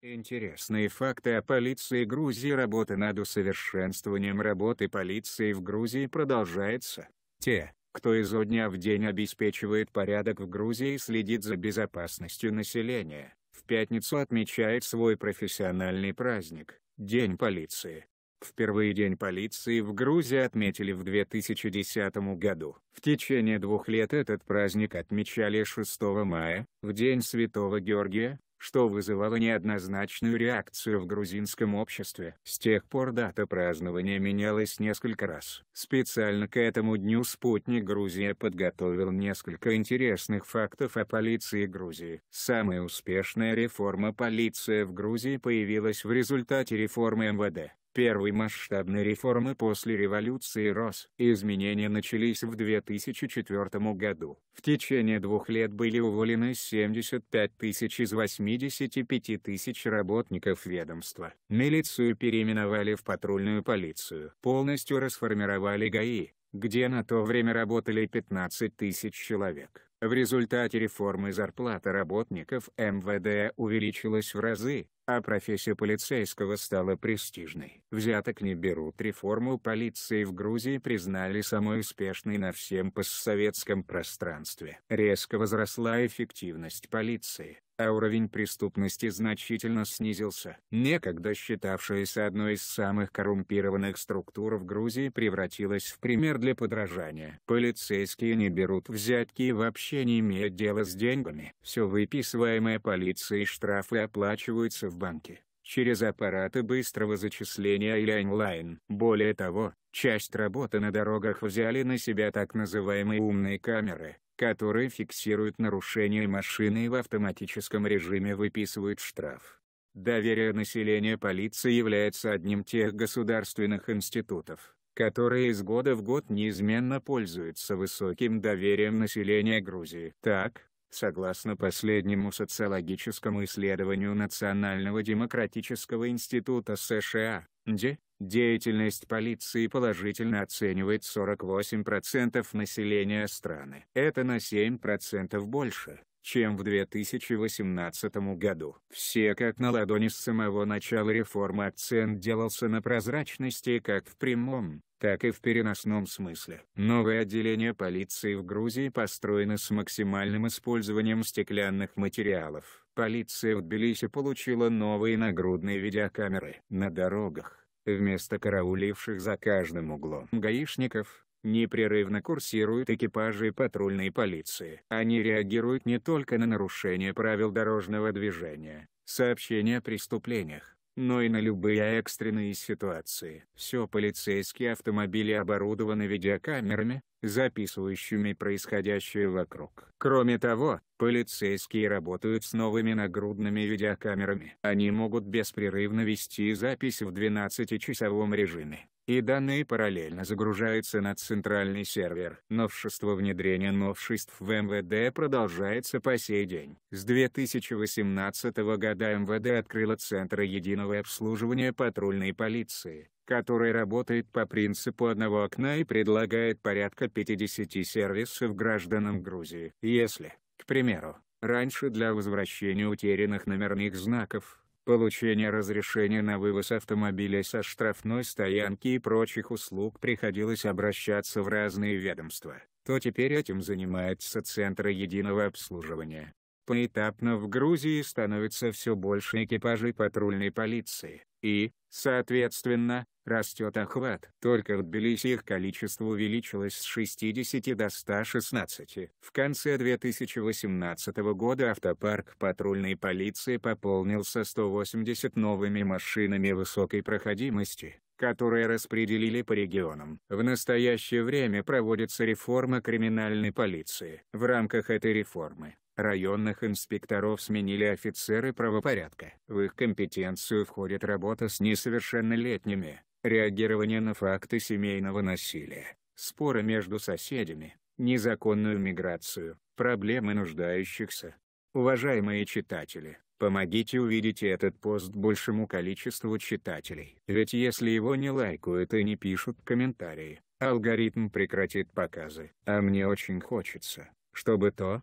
Интересные факты о полиции Грузии Работа над усовершенствованием работы полиции в Грузии продолжается. Те, кто изо дня в день обеспечивает порядок в Грузии и следит за безопасностью населения, в пятницу отмечает свой профессиональный праздник – День полиции. Впервые День полиции в Грузии отметили в 2010 году. В течение двух лет этот праздник отмечали 6 мая, в День Святого Георгия, что вызывало неоднозначную реакцию в грузинском обществе. С тех пор дата празднования менялась несколько раз. Специально к этому дню «Спутник Грузия» подготовил несколько интересных фактов о полиции Грузии. Самая успешная реформа полиции в Грузии появилась в результате реформы МВД первой масштабной реформы после революции рос. Изменения начались в 2004 году. В течение двух лет были уволены 75 тысяч из 85 тысяч работников ведомства. Милицию переименовали в патрульную полицию. Полностью расформировали ГАИ, где на то время работали 15 тысяч человек. В результате реформы зарплата работников МВД увеличилась в разы, а профессия полицейского стала престижной. Взяток не берут реформу полиции в Грузии признали самой успешной на всем постсоветском пространстве. Резко возросла эффективность полиции а уровень преступности значительно снизился. Некогда считавшаяся одной из самых коррумпированных структур в Грузии превратилась в пример для подражания. Полицейские не берут взятки и вообще не имеют дела с деньгами. Все выписываемое полицией штрафы оплачиваются в банке через аппараты быстрого зачисления или онлайн. Более того, часть работы на дорогах взяли на себя так называемые умные камеры, которые фиксируют нарушения машины и в автоматическом режиме выписывают штраф. Доверие населения полиции является одним тех государственных институтов, которые из года в год неизменно пользуются высоким доверием населения Грузии. Так, согласно последнему социологическому исследованию Национального демократического института США, НДИ, Деятельность полиции положительно оценивает 48% населения страны. Это на 7% больше, чем в 2018 году. Все как на ладони с самого начала реформы акцент делался на прозрачности как в прямом, так и в переносном смысле. Новое отделение полиции в Грузии построено с максимальным использованием стеклянных материалов. Полиция в Тбилиси получила новые нагрудные видеокамеры. На дорогах, Вместо карауливших за каждым углом гаишников, непрерывно курсируют экипажи патрульной полиции. Они реагируют не только на нарушение правил дорожного движения, сообщения о преступлениях, но и на любые экстренные ситуации. Все полицейские автомобили оборудованы видеокамерами, записывающими происходящее вокруг. Кроме того, полицейские работают с новыми нагрудными видеокамерами. Они могут беспрерывно вести запись в 12-часовом режиме, и данные параллельно загружаются на центральный сервер. Новшество внедрения новшеств в МВД продолжается по сей день. С 2018 года МВД открыло Центр единого обслуживания патрульной полиции который работает по принципу одного окна и предлагает порядка 50 сервисов гражданам Грузии. Если, к примеру, раньше для возвращения утерянных номерных знаков, получения разрешения на вывоз автомобиля со штрафной стоянки и прочих услуг приходилось обращаться в разные ведомства, то теперь этим занимается Центр единого обслуживания. Поэтапно в Грузии становится все больше экипажей патрульной полиции, и, соответственно, растет охват. Только в Тбилиси их количество увеличилось с 60 до 116. В конце 2018 года автопарк патрульной полиции пополнился 180 новыми машинами высокой проходимости которые распределили по регионам. В настоящее время проводится реформа криминальной полиции. В рамках этой реформы Районных инспекторов сменили офицеры правопорядка. В их компетенцию входит работа с несовершеннолетними, реагирование на факты семейного насилия, споры между соседями, незаконную миграцию, проблемы нуждающихся. Уважаемые читатели, помогите увидеть этот пост большему количеству читателей. Ведь если его не лайкают и не пишут комментарии, алгоритм прекратит показы. А мне очень хочется, чтобы то,